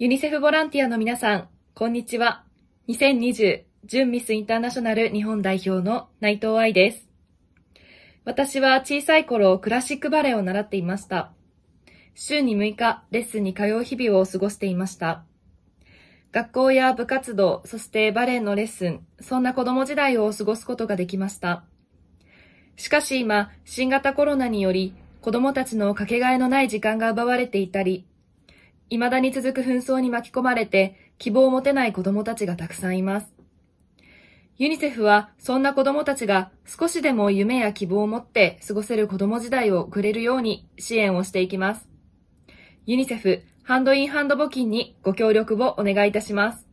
ユニセフボランティアの皆さん、こんにちは。2020準ミスインターナショナル日本代表の内藤愛です。私は小さい頃クラシックバレエを習っていました。週に6日レッスンに通う日々を過ごしていました。学校や部活動、そしてバレエのレッスン、そんな子供時代を過ごすことができました。しかし今、新型コロナにより子供たちのかけがえのない時間が奪われていたり、未だに続く紛争に巻き込まれて希望を持てない子供たちがたくさんいます。ユニセフはそんな子供たちが少しでも夢や希望を持って過ごせる子供時代をくれるように支援をしていきます。ユニセフハンドインハンド募金にご協力をお願いいたします。